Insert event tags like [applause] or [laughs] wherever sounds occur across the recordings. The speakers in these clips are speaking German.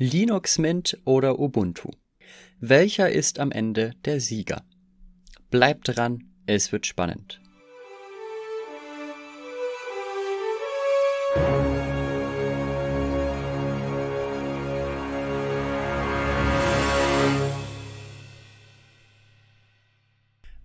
Linux Mint oder Ubuntu? Welcher ist am Ende der Sieger? Bleibt dran, es wird spannend.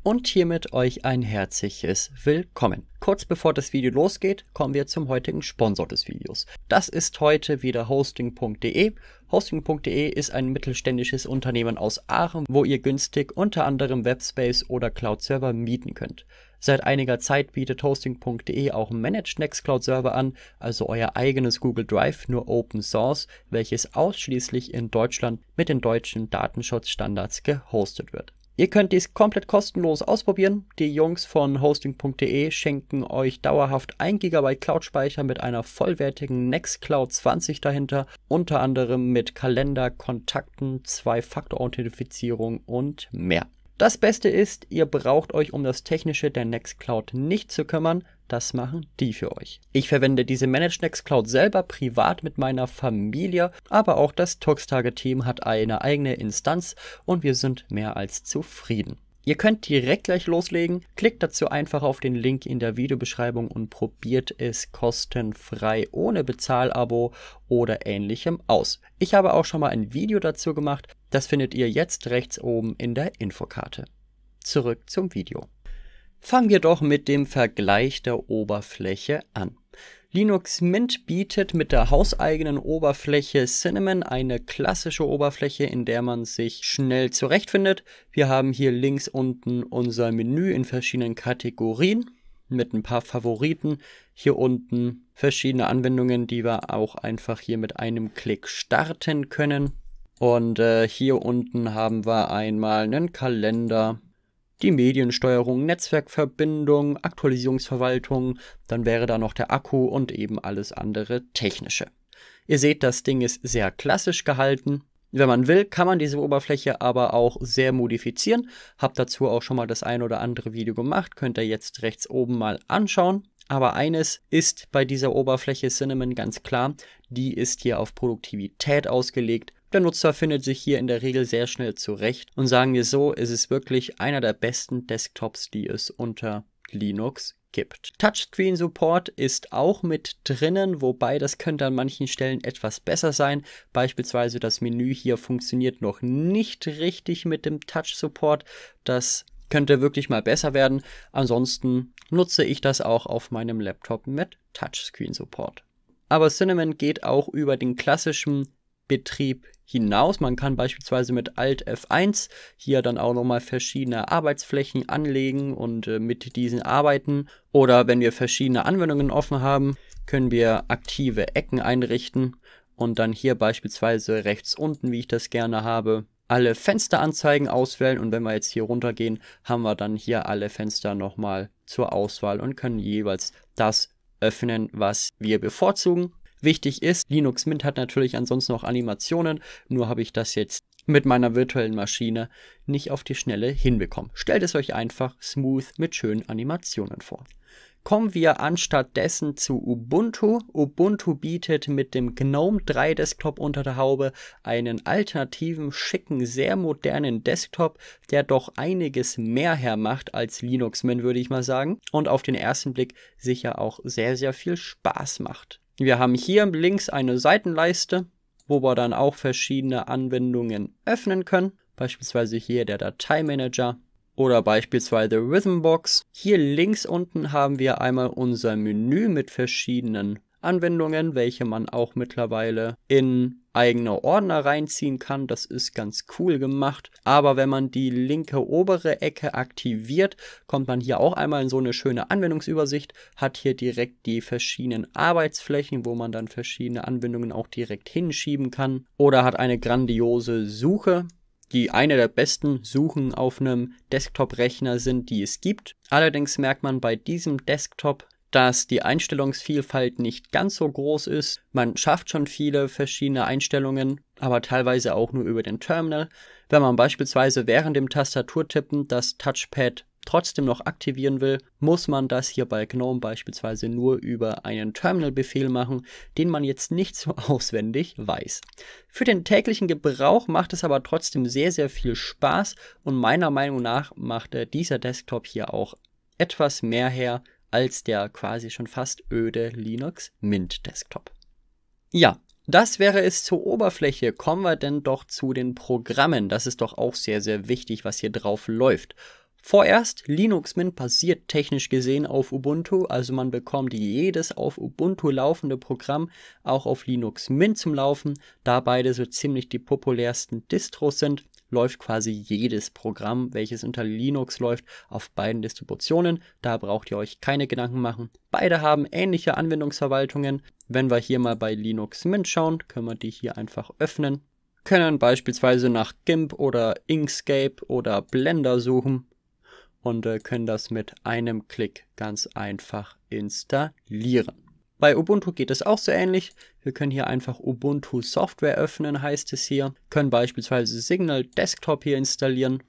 und hiermit euch ein herzliches Willkommen. Kurz bevor das Video losgeht, kommen wir zum heutigen Sponsor des Videos. Das ist heute wieder hosting.de Hosting.de ist ein mittelständisches Unternehmen aus Aachen, wo ihr günstig unter anderem Webspace oder Cloud-Server mieten könnt. Seit einiger Zeit bietet Hosting.de auch Managed Next Cloud Server an, also euer eigenes Google Drive, nur Open Source, welches ausschließlich in Deutschland mit den deutschen Datenschutzstandards gehostet wird. Ihr könnt dies komplett kostenlos ausprobieren. Die Jungs von hosting.de schenken euch dauerhaft 1 GB Cloud-Speicher mit einer vollwertigen Nextcloud 20 dahinter, unter anderem mit Kalender, Kontakten, Zwei-Faktor-Authentifizierung und mehr. Das Beste ist, ihr braucht euch um das Technische der Nextcloud nicht zu kümmern das machen die für euch. Ich verwende diese Managed Cloud selber privat mit meiner Familie, aber auch das Toxtage-Team hat eine eigene Instanz und wir sind mehr als zufrieden. Ihr könnt direkt gleich loslegen, klickt dazu einfach auf den Link in der Videobeschreibung und probiert es kostenfrei ohne Bezahlabo oder ähnlichem aus. Ich habe auch schon mal ein Video dazu gemacht, das findet ihr jetzt rechts oben in der Infokarte. Zurück zum Video. Fangen wir doch mit dem Vergleich der Oberfläche an. Linux Mint bietet mit der hauseigenen Oberfläche Cinnamon eine klassische Oberfläche, in der man sich schnell zurechtfindet. Wir haben hier links unten unser Menü in verschiedenen Kategorien mit ein paar Favoriten. Hier unten verschiedene Anwendungen, die wir auch einfach hier mit einem Klick starten können. Und äh, hier unten haben wir einmal einen Kalender, die Mediensteuerung, Netzwerkverbindung, Aktualisierungsverwaltung, dann wäre da noch der Akku und eben alles andere technische. Ihr seht, das Ding ist sehr klassisch gehalten. Wenn man will, kann man diese Oberfläche aber auch sehr modifizieren. Habt dazu auch schon mal das ein oder andere Video gemacht, könnt ihr jetzt rechts oben mal anschauen. Aber eines ist bei dieser Oberfläche Cinnamon ganz klar, die ist hier auf Produktivität ausgelegt der Nutzer findet sich hier in der Regel sehr schnell zurecht und sagen wir so, es ist wirklich einer der besten Desktops, die es unter Linux gibt. Touchscreen Support ist auch mit drinnen, wobei das könnte an manchen Stellen etwas besser sein. Beispielsweise das Menü hier funktioniert noch nicht richtig mit dem Touch Support. Das könnte wirklich mal besser werden. Ansonsten nutze ich das auch auf meinem Laptop mit Touchscreen Support. Aber Cinnamon geht auch über den klassischen Betrieb hinaus. Man kann beispielsweise mit Alt F1 hier dann auch nochmal verschiedene Arbeitsflächen anlegen und äh, mit diesen arbeiten. Oder wenn wir verschiedene Anwendungen offen haben, können wir aktive Ecken einrichten und dann hier beispielsweise rechts unten, wie ich das gerne habe, alle Fensteranzeigen auswählen und wenn wir jetzt hier runtergehen, haben wir dann hier alle Fenster nochmal zur Auswahl und können jeweils das öffnen, was wir bevorzugen. Wichtig ist, Linux Mint hat natürlich ansonsten auch Animationen, nur habe ich das jetzt mit meiner virtuellen Maschine nicht auf die Schnelle hinbekommen. Stellt es euch einfach smooth mit schönen Animationen vor. Kommen wir anstatt dessen zu Ubuntu. Ubuntu bietet mit dem GNOME 3 Desktop unter der Haube einen alternativen, schicken, sehr modernen Desktop, der doch einiges mehr hermacht als Linux Mint, würde ich mal sagen. Und auf den ersten Blick sicher auch sehr, sehr viel Spaß macht. Wir haben hier links eine Seitenleiste, wo wir dann auch verschiedene Anwendungen öffnen können. Beispielsweise hier der Dateimanager oder beispielsweise Rhythmbox. Hier links unten haben wir einmal unser Menü mit verschiedenen Anwendungen, welche man auch mittlerweile in eigene Ordner reinziehen kann. Das ist ganz cool gemacht. Aber wenn man die linke obere Ecke aktiviert, kommt man hier auch einmal in so eine schöne Anwendungsübersicht, hat hier direkt die verschiedenen Arbeitsflächen, wo man dann verschiedene Anwendungen auch direkt hinschieben kann oder hat eine grandiose Suche die eine der besten Suchen auf einem Desktop-Rechner sind, die es gibt. Allerdings merkt man bei diesem Desktop dass die Einstellungsvielfalt nicht ganz so groß ist. Man schafft schon viele verschiedene Einstellungen, aber teilweise auch nur über den Terminal. Wenn man beispielsweise während dem Tastaturtippen das Touchpad trotzdem noch aktivieren will, muss man das hier bei GNOME beispielsweise nur über einen Terminal-Befehl machen, den man jetzt nicht so [laughs] auswendig weiß. Für den täglichen Gebrauch macht es aber trotzdem sehr, sehr viel Spaß und meiner Meinung nach macht äh, dieser Desktop hier auch etwas mehr her als der quasi schon fast öde Linux Mint Desktop. Ja, das wäre es zur Oberfläche. Kommen wir denn doch zu den Programmen. Das ist doch auch sehr, sehr wichtig, was hier drauf läuft. Vorerst, Linux Mint basiert technisch gesehen auf Ubuntu, also man bekommt jedes auf Ubuntu laufende Programm auch auf Linux Mint zum Laufen, da beide so ziemlich die populärsten Distros sind läuft quasi jedes Programm, welches unter Linux läuft, auf beiden Distributionen. Da braucht ihr euch keine Gedanken machen. Beide haben ähnliche Anwendungsverwaltungen. Wenn wir hier mal bei Linux Mint schauen, können wir die hier einfach öffnen. Können beispielsweise nach GIMP oder Inkscape oder Blender suchen und äh, können das mit einem Klick ganz einfach installieren. Bei Ubuntu geht es auch so ähnlich. Wir können hier einfach Ubuntu Software öffnen, heißt es hier. Können beispielsweise Signal Desktop hier installieren,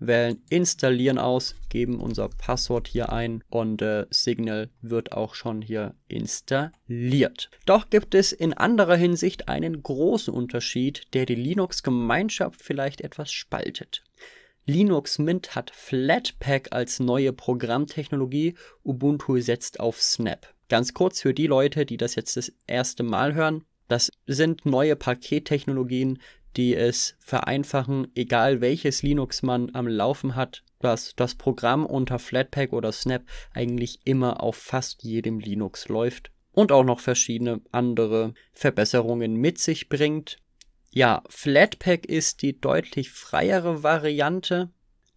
wählen Installieren aus, geben unser Passwort hier ein und äh, Signal wird auch schon hier installiert. Doch gibt es in anderer Hinsicht einen großen Unterschied, der die Linux-Gemeinschaft vielleicht etwas spaltet. Linux Mint hat Flatpak als neue Programmtechnologie. Ubuntu setzt auf Snap. Ganz kurz für die Leute, die das jetzt das erste Mal hören. Das sind neue Pakettechnologien, die es vereinfachen, egal welches Linux man am Laufen hat, dass das Programm unter Flatpak oder Snap eigentlich immer auf fast jedem Linux läuft und auch noch verschiedene andere Verbesserungen mit sich bringt. Ja, Flatpak ist die deutlich freiere Variante.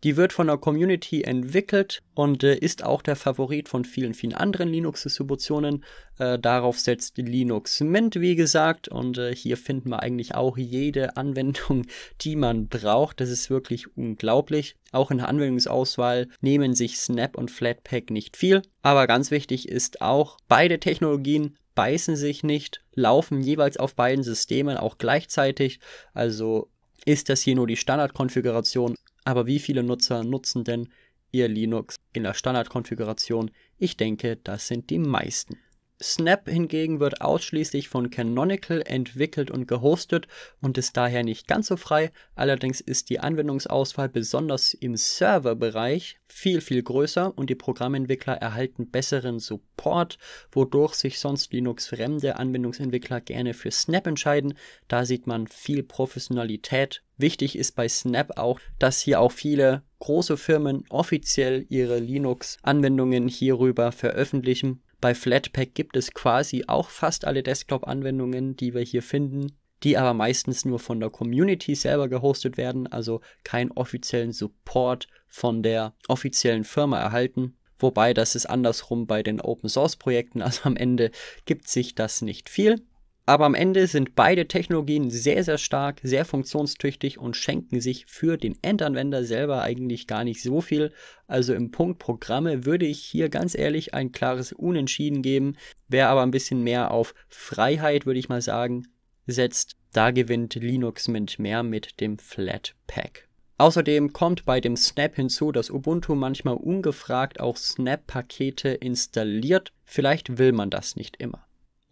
Die wird von der Community entwickelt und äh, ist auch der Favorit von vielen, vielen anderen Linux-Distributionen. Äh, darauf setzt Linux Mint, wie gesagt. Und äh, hier finden wir eigentlich auch jede [laughs] Anwendung, die man braucht. Das ist wirklich unglaublich. Auch in der Anwendungsauswahl nehmen sich Snap und Flatpak nicht viel. Aber ganz wichtig ist auch, beide Technologien beißen sich nicht, laufen jeweils auf beiden Systemen auch gleichzeitig. Also ist das hier nur die Standardkonfiguration aber wie viele Nutzer nutzen denn ihr Linux in der Standardkonfiguration? Ich denke, das sind die meisten. Snap hingegen wird ausschließlich von Canonical entwickelt und gehostet und ist daher nicht ganz so frei. Allerdings ist die Anwendungsauswahl besonders im Serverbereich viel, viel größer und die Programmentwickler erhalten besseren Support, wodurch sich sonst Linux-fremde Anwendungsentwickler gerne für Snap entscheiden. Da sieht man viel Professionalität. Wichtig ist bei Snap auch, dass hier auch viele große Firmen offiziell ihre Linux-Anwendungen hierüber veröffentlichen bei Flatpak gibt es quasi auch fast alle Desktop-Anwendungen, die wir hier finden, die aber meistens nur von der Community selber gehostet werden, also keinen offiziellen Support von der offiziellen Firma erhalten. Wobei das ist andersrum bei den Open Source Projekten, [laughs] also am Ende gibt sich das nicht viel. Aber am Ende sind beide Technologien sehr, sehr stark, sehr funktionstüchtig und schenken sich für den Endanwender selber eigentlich gar nicht so viel. Also im Punkt Programme würde ich hier ganz ehrlich ein klares Unentschieden geben. Wer aber ein bisschen mehr auf Freiheit, würde ich mal sagen, setzt, da gewinnt Linux Mint mehr mit dem Flatpak. Außerdem kommt bei dem Snap hinzu, dass Ubuntu manchmal ungefragt auch Snap-Pakete installiert. Vielleicht will man das nicht immer.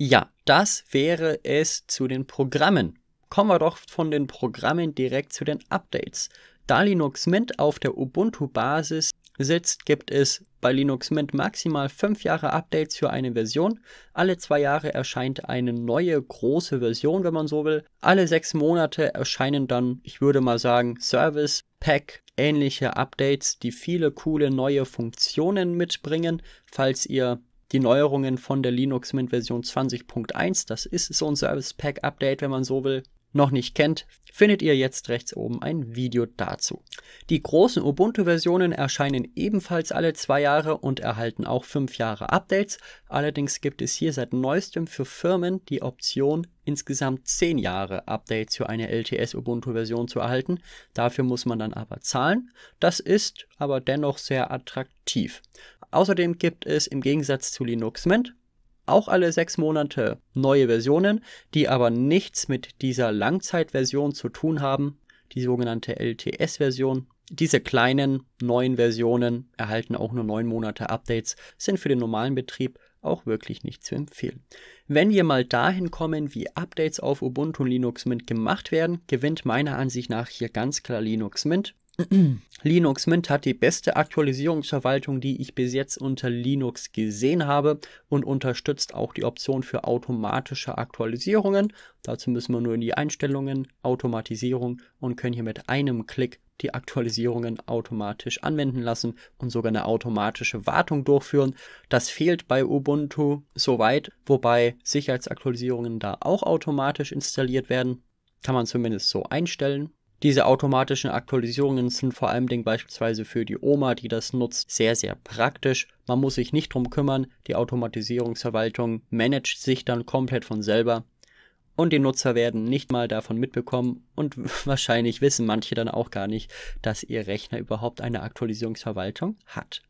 Ja, das wäre es zu den Programmen. Kommen wir doch von den Programmen direkt zu den Updates. Da Linux Mint auf der Ubuntu-Basis sitzt, gibt es bei Linux Mint maximal fünf Jahre Updates für eine Version. Alle zwei Jahre erscheint eine neue große Version, wenn man so will. Alle sechs Monate erscheinen dann, ich würde mal sagen, Service, Pack, ähnliche Updates, die viele coole neue Funktionen mitbringen. Falls ihr die Neuerungen von der Linux Mint Version 20.1. Das ist so ein Service Pack Update, wenn man so will noch nicht kennt, findet ihr jetzt rechts oben ein Video dazu. Die großen Ubuntu-Versionen erscheinen ebenfalls alle zwei Jahre und erhalten auch fünf Jahre Updates. Allerdings gibt es hier seit neuestem für Firmen die Option, insgesamt zehn Jahre Updates für eine LTS Ubuntu-Version zu erhalten. Dafür muss man dann aber zahlen. Das ist aber dennoch sehr attraktiv. Außerdem gibt es im Gegensatz zu Linux Mint auch alle sechs Monate neue Versionen, die aber nichts mit dieser Langzeitversion zu tun haben, die sogenannte LTS-Version. Diese kleinen neuen Versionen erhalten auch nur neun Monate Updates, sind für den normalen Betrieb auch wirklich nicht zu empfehlen. Wenn wir mal dahin kommen, wie Updates auf Ubuntu und Linux Mint gemacht werden, gewinnt meiner Ansicht nach hier ganz klar Linux Mint. Linux Mint hat die beste Aktualisierungsverwaltung, die ich bis jetzt unter Linux gesehen habe und unterstützt auch die Option für automatische Aktualisierungen. Dazu müssen wir nur in die Einstellungen, Automatisierung und können hier mit einem Klick die Aktualisierungen automatisch anwenden lassen und sogar eine automatische Wartung durchführen. Das fehlt bei Ubuntu soweit, wobei Sicherheitsaktualisierungen da auch automatisch installiert werden. Kann man zumindest so einstellen. Diese automatischen Aktualisierungen sind vor allem beispielsweise für die Oma, die das nutzt, sehr, sehr praktisch. Man muss sich nicht drum kümmern. Die Automatisierungsverwaltung managt sich dann komplett von selber. Und die Nutzer werden nicht mal davon mitbekommen und [laughs] wahrscheinlich wissen manche dann auch gar nicht, dass ihr Rechner überhaupt eine Aktualisierungsverwaltung hat.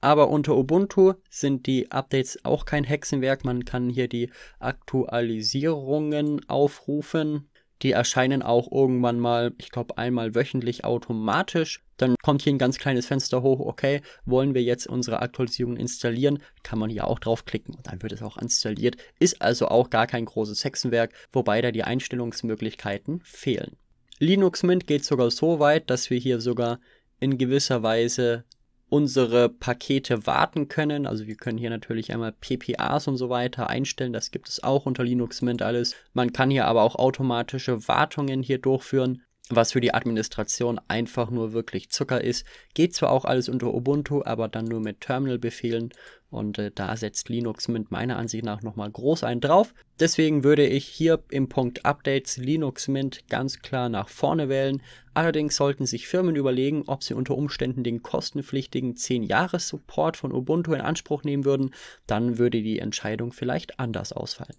Aber unter Ubuntu sind die Updates auch kein Hexenwerk. Man kann hier die Aktualisierungen aufrufen die erscheinen auch irgendwann mal, ich glaube, einmal wöchentlich automatisch. Dann kommt hier ein ganz kleines Fenster hoch, okay, wollen wir jetzt unsere Aktualisierung installieren? Kann man hier auch draufklicken und dann wird es auch installiert. Ist also auch gar kein großes Hexenwerk, wobei da die Einstellungsmöglichkeiten fehlen. Linux Mint geht sogar so weit, dass wir hier sogar in gewisser Weise unsere Pakete warten können. Also wir können hier natürlich einmal PPAs und so weiter einstellen. Das gibt es auch unter Linux Mint alles. Man kann hier aber auch automatische Wartungen hier durchführen was für die Administration einfach nur wirklich Zucker ist. Geht zwar auch alles unter Ubuntu, aber dann nur mit Terminal-Befehlen und äh, da setzt Linux Mint meiner Ansicht nach nochmal groß einen drauf. Deswegen würde ich hier im Punkt Updates Linux Mint ganz klar nach vorne wählen. Allerdings sollten sich Firmen überlegen, ob sie unter Umständen den kostenpflichtigen 10-Jahres-Support von Ubuntu in Anspruch nehmen würden. Dann würde die Entscheidung vielleicht anders ausfallen.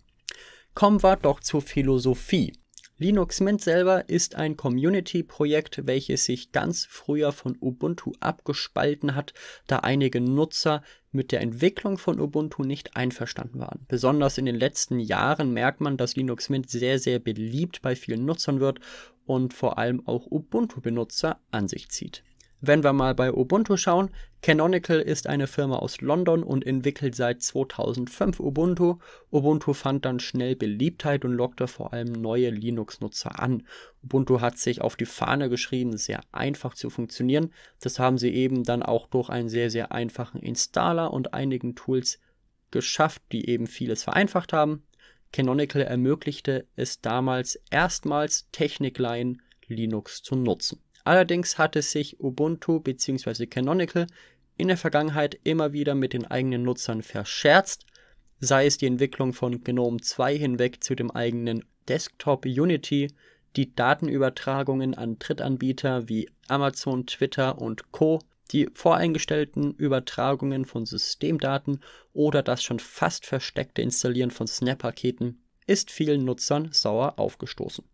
Kommen wir doch zur Philosophie. Linux Mint selber ist ein Community-Projekt, welches sich ganz früher von Ubuntu abgespalten hat, da einige Nutzer mit der Entwicklung von Ubuntu nicht einverstanden waren. Besonders in den letzten Jahren merkt man, dass Linux Mint sehr, sehr beliebt bei vielen Nutzern wird und vor allem auch Ubuntu-Benutzer an sich zieht. Wenn wir mal bei Ubuntu schauen, Canonical ist eine Firma aus London und entwickelt seit 2005 Ubuntu. Ubuntu fand dann schnell Beliebtheit und lockte vor allem neue Linux-Nutzer an. Ubuntu hat sich auf die Fahne geschrieben, sehr einfach zu funktionieren. Das haben sie eben dann auch durch einen sehr, sehr einfachen Installer und einigen Tools geschafft, die eben vieles vereinfacht haben. Canonical ermöglichte es damals erstmals Technikleien Linux zu nutzen. Allerdings hatte sich Ubuntu bzw. Canonical in der Vergangenheit immer wieder mit den eigenen Nutzern verscherzt, sei es die Entwicklung von GNOME 2 hinweg zu dem eigenen Desktop Unity, die Datenübertragungen an Drittanbieter wie Amazon, Twitter und Co., die voreingestellten Übertragungen von Systemdaten oder das schon fast versteckte Installieren von Snap-Paketen ist vielen Nutzern sauer aufgestoßen.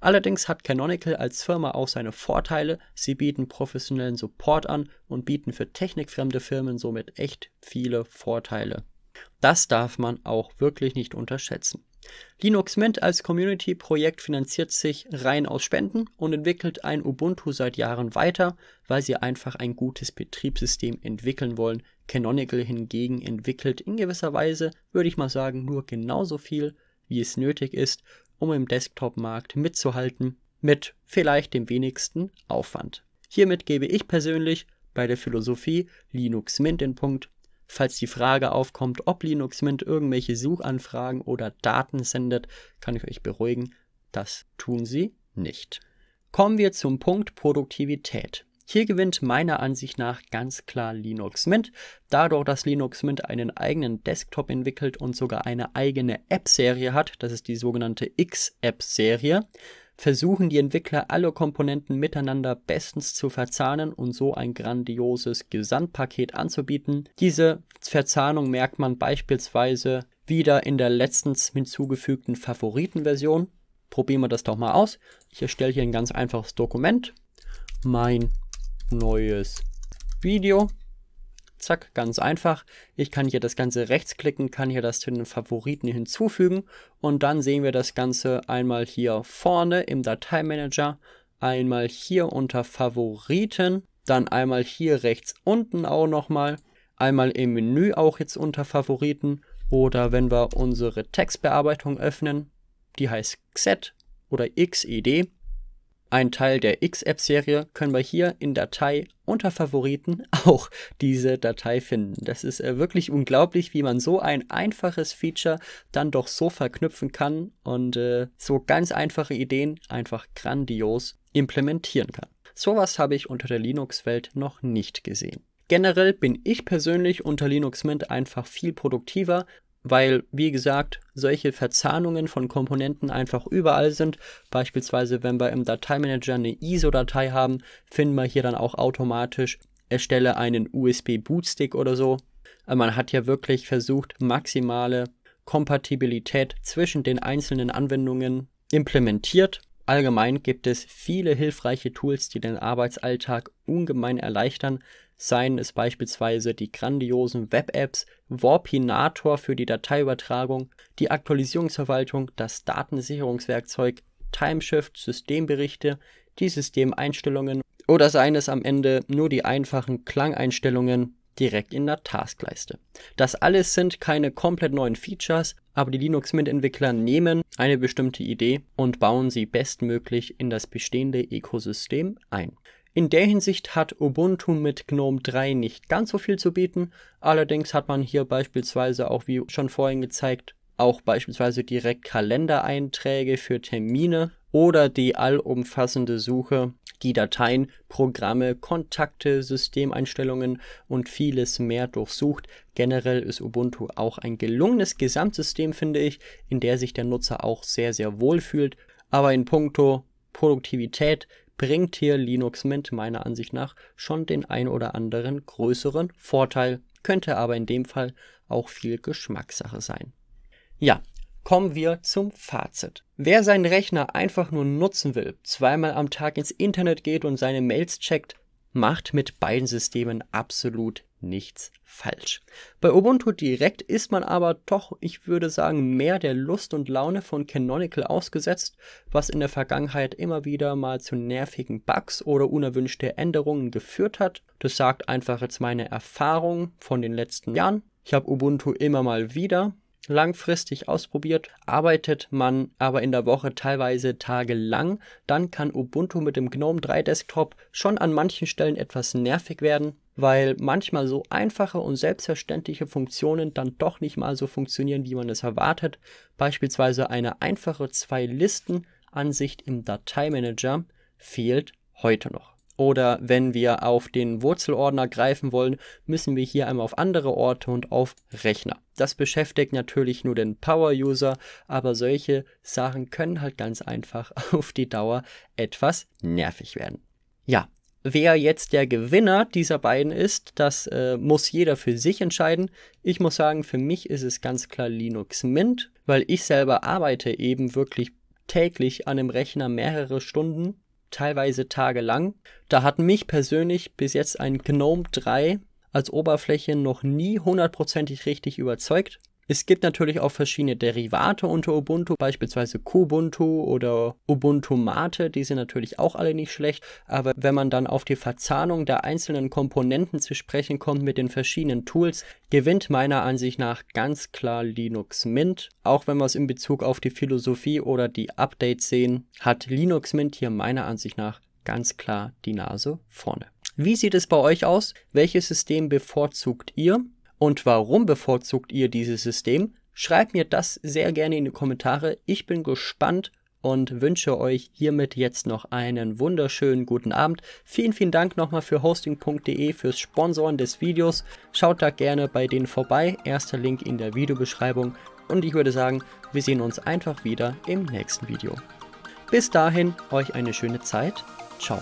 Allerdings hat Canonical als Firma auch seine Vorteile. Sie bieten professionellen Support an und bieten für technikfremde Firmen somit echt viele Vorteile. Das darf man auch wirklich nicht unterschätzen. Linux Mint als Community-Projekt finanziert sich rein aus Spenden und entwickelt ein Ubuntu seit Jahren weiter, weil sie einfach ein gutes Betriebssystem entwickeln wollen. Canonical hingegen entwickelt in gewisser Weise, würde ich mal sagen, nur genauso viel, wie es nötig ist, um im Desktop-Markt mitzuhalten, mit vielleicht dem wenigsten Aufwand. Hiermit gebe ich persönlich bei der Philosophie Linux Mint den Punkt. Falls die Frage aufkommt, ob Linux Mint irgendwelche Suchanfragen oder Daten sendet, kann ich euch beruhigen, das tun sie nicht. Kommen wir zum Punkt Produktivität. Hier gewinnt meiner Ansicht nach ganz klar Linux Mint, dadurch, dass Linux Mint einen eigenen Desktop entwickelt und sogar eine eigene App-Serie hat, das ist die sogenannte X-App-Serie, versuchen die Entwickler alle Komponenten miteinander bestens zu verzahnen und so ein grandioses Gesamtpaket anzubieten. Diese Verzahnung merkt man beispielsweise wieder in der letztens hinzugefügten Favoritenversion. Probieren wir das doch mal aus. Ich erstelle hier ein ganz einfaches Dokument. Mein neues Video. Zack, ganz einfach. Ich kann hier das Ganze rechtsklicken, kann hier das zu den Favoriten hinzufügen und dann sehen wir das Ganze einmal hier vorne im Dateimanager, einmal hier unter Favoriten, dann einmal hier rechts unten auch nochmal, einmal im Menü auch jetzt unter Favoriten oder wenn wir unsere Textbearbeitung öffnen, die heißt XED oder XED, ein Teil der x app serie können wir hier in Datei unter Favoriten [laughs] auch diese Datei finden. Das ist äh, wirklich unglaublich, wie man so ein einfaches Feature dann doch so verknüpfen kann und äh, so ganz einfache Ideen einfach grandios implementieren kann. Sowas habe ich unter der Linux-Welt noch nicht gesehen. Generell bin ich persönlich unter Linux Mint einfach viel produktiver, weil, wie gesagt, solche Verzahnungen von Komponenten einfach überall sind. Beispielsweise, wenn wir im Dateimanager eine ISO-Datei haben, finden wir hier dann auch automatisch, erstelle einen USB-Bootstick oder so. Man hat ja wirklich versucht, maximale Kompatibilität zwischen den einzelnen Anwendungen implementiert. Allgemein gibt es viele hilfreiche Tools, die den Arbeitsalltag ungemein erleichtern, Seien es beispielsweise die grandiosen Web-Apps, Warpinator für die Dateiübertragung, die Aktualisierungsverwaltung, das Datensicherungswerkzeug, Timeshift, Systemberichte, die Systemeinstellungen oder seien es am Ende nur die einfachen Klangeinstellungen direkt in der Taskleiste. Das alles sind keine komplett neuen Features, aber die Linux Mint Entwickler nehmen eine bestimmte Idee und bauen sie bestmöglich in das bestehende Ökosystem ein. In der Hinsicht hat Ubuntu mit GNOME 3 nicht ganz so viel zu bieten, allerdings hat man hier beispielsweise auch wie schon vorhin gezeigt, auch beispielsweise direkt Kalendereinträge für Termine oder die allumfassende Suche, die Dateien, Programme, Kontakte, Systemeinstellungen und vieles mehr durchsucht. Generell ist Ubuntu auch ein gelungenes Gesamtsystem, finde ich, in der sich der Nutzer auch sehr, sehr wohl fühlt. Aber in puncto Produktivität bringt hier Linux Mint meiner Ansicht nach schon den ein oder anderen größeren Vorteil, könnte aber in dem Fall auch viel Geschmackssache sein. Ja, kommen wir zum Fazit. Wer seinen Rechner einfach nur nutzen will, zweimal am Tag ins Internet geht und seine Mails checkt, macht mit beiden Systemen absolut nichts falsch. Bei Ubuntu Direkt ist man aber doch, ich würde sagen, mehr der Lust und Laune von Canonical ausgesetzt, was in der Vergangenheit immer wieder mal zu nervigen Bugs oder unerwünschte Änderungen geführt hat. Das sagt einfach jetzt meine Erfahrung von den letzten Jahren. Ich habe Ubuntu immer mal wieder langfristig ausprobiert, arbeitet man aber in der Woche teilweise tagelang, dann kann Ubuntu mit dem GNOME 3 Desktop schon an manchen Stellen etwas nervig werden weil manchmal so einfache und selbstverständliche Funktionen dann doch nicht mal so funktionieren, wie man es erwartet. Beispielsweise eine einfache Zwei-Listen-Ansicht im Dateimanager fehlt heute noch. Oder wenn wir auf den Wurzelordner greifen wollen, müssen wir hier einmal auf andere Orte und auf Rechner. Das beschäftigt natürlich nur den Power-User, aber solche Sachen können halt ganz einfach [laughs] auf die Dauer etwas nervig werden. Ja, Wer jetzt der Gewinner dieser beiden ist, das äh, muss jeder für sich entscheiden. Ich muss sagen, für mich ist es ganz klar Linux Mint, weil ich selber arbeite eben wirklich täglich an dem Rechner mehrere Stunden, teilweise tagelang. Da hat mich persönlich bis jetzt ein GNOME 3 als Oberfläche noch nie hundertprozentig richtig überzeugt. Es gibt natürlich auch verschiedene Derivate unter Ubuntu, beispielsweise Kubuntu oder Ubuntu Mate, die sind natürlich auch alle nicht schlecht, aber wenn man dann auf die Verzahnung der einzelnen Komponenten zu sprechen kommt mit den verschiedenen Tools, gewinnt meiner Ansicht nach ganz klar Linux Mint. Auch wenn wir es in Bezug auf die Philosophie oder die Updates sehen, hat Linux Mint hier meiner Ansicht nach ganz klar die Nase vorne. Wie sieht es bei euch aus? Welches System bevorzugt ihr? und warum bevorzugt ihr dieses System? Schreibt mir das sehr gerne in die Kommentare. Ich bin gespannt und wünsche euch hiermit jetzt noch einen wunderschönen guten Abend. Vielen, vielen Dank nochmal für hosting.de fürs Sponsoren des Videos. Schaut da gerne bei denen vorbei. Erster Link in der Videobeschreibung. Und ich würde sagen, wir sehen uns einfach wieder im nächsten Video. Bis dahin, euch eine schöne Zeit. Ciao.